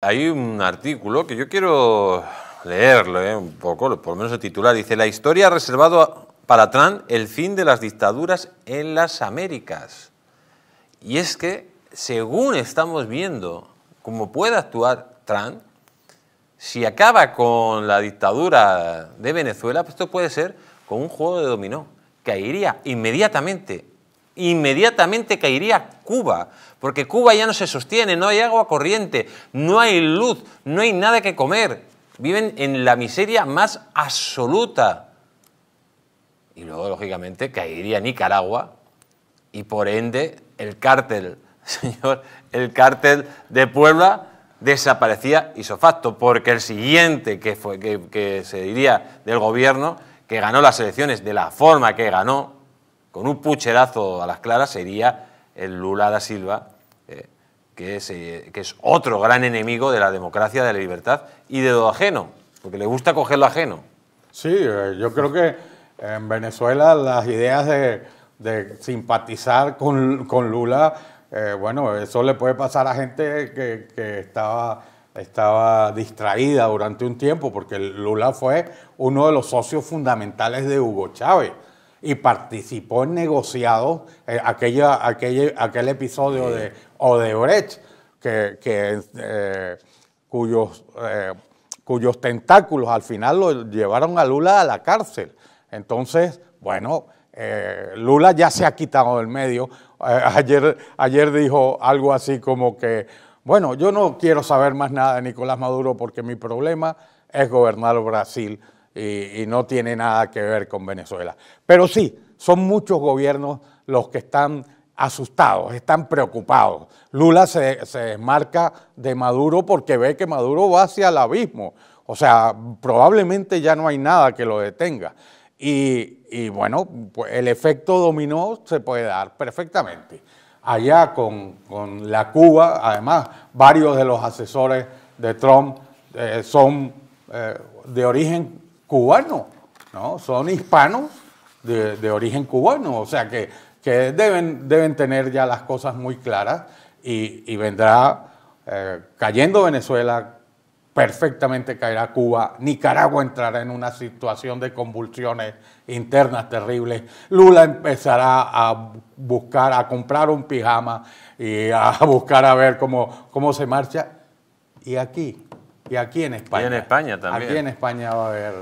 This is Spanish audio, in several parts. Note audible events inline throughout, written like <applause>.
Hay un artículo que yo quiero leerlo eh, un poco, por lo menos el titular. Dice, la historia ha reservado para Trump el fin de las dictaduras en las Américas. Y es que, según estamos viendo cómo puede actuar Trump, si acaba con la dictadura de Venezuela, pues esto puede ser con un juego de dominó. Caería inmediatamente, inmediatamente caería Cuba, porque Cuba ya no se sostiene, no hay agua corriente, no hay luz, no hay nada que comer. Viven en la miseria más absoluta. Y luego, lógicamente, caería Nicaragua y por ende el cártel, <laughs> señor, el cártel de Puebla desaparecía isofacto, porque el siguiente que, fue, que, que se diría del gobierno, que ganó las elecciones de la forma que ganó, con un pucherazo a las claras, sería el Lula da Silva, eh, eh, que, es, otro gran enemigo de la democracia, de la libertad y de lo ajeno, porque le gusta coger lo ajeno. Sí, eh, yo creo que en Venezuela las ideas de, simpatizar con, Lula, bueno, eso le puede pasar a gente que, estaba distraída durante un tiempo porque Lula fue uno de los socios fundamentales de Hugo Chávez y participó en negociados, eh, aquel episodio o de Odebrecht, que, eh, cuyos, eh, cuyos tentáculos al final lo llevaron a Lula a la cárcel. Entonces, bueno, Lula ya se ha quitado del medio. ayer, ayer dijo algo así como que, bueno, yo no quiero saber más nada de Nicolás Maduro porque mi problema es gobernar Brasil y, no tiene nada que ver con Venezuela. Pero sí, son muchos gobiernos los que están asustados, están preocupados. Lula se, desmarca de Maduro porque ve que Maduro va hacia el abismo. O sea, probablemente ya no hay nada que lo detenga. Y, bueno, pues el efecto dominó se puede dar perfectamente. Allá con, la Cuba, además, varios de los asesores de Trump eh, son eh, de origen cubanos, ¿no? Son hispanos de, origen cubano, o sea que, que deben, deben, tener ya las cosas muy claras y, vendrá eh, cayendo Venezuela, perfectamente caerá Cuba, Nicaragua entrará en una situación de convulsiones internas terribles, Lula empezará a buscar, a comprar un pijama y a <laughs> buscar a ver cómo, cómo se marcha. Y aquí, y aquí en España. Y en España también. Aquí en España va a haber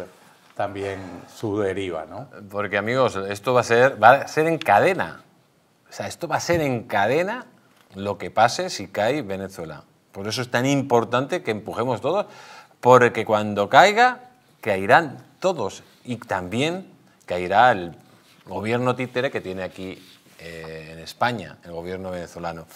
también su deriva, ¿no? Porque amigos, esto va a ser, va a ser en cadena. O sea, esto va a ser en cadena lo que pase si cae Venezuela. Por eso es tan importante que empujemos todos, porque cuando caiga, caerán todos. Y también caerá el gobierno títere que tiene aquí eh, en España, el gobierno venezolano.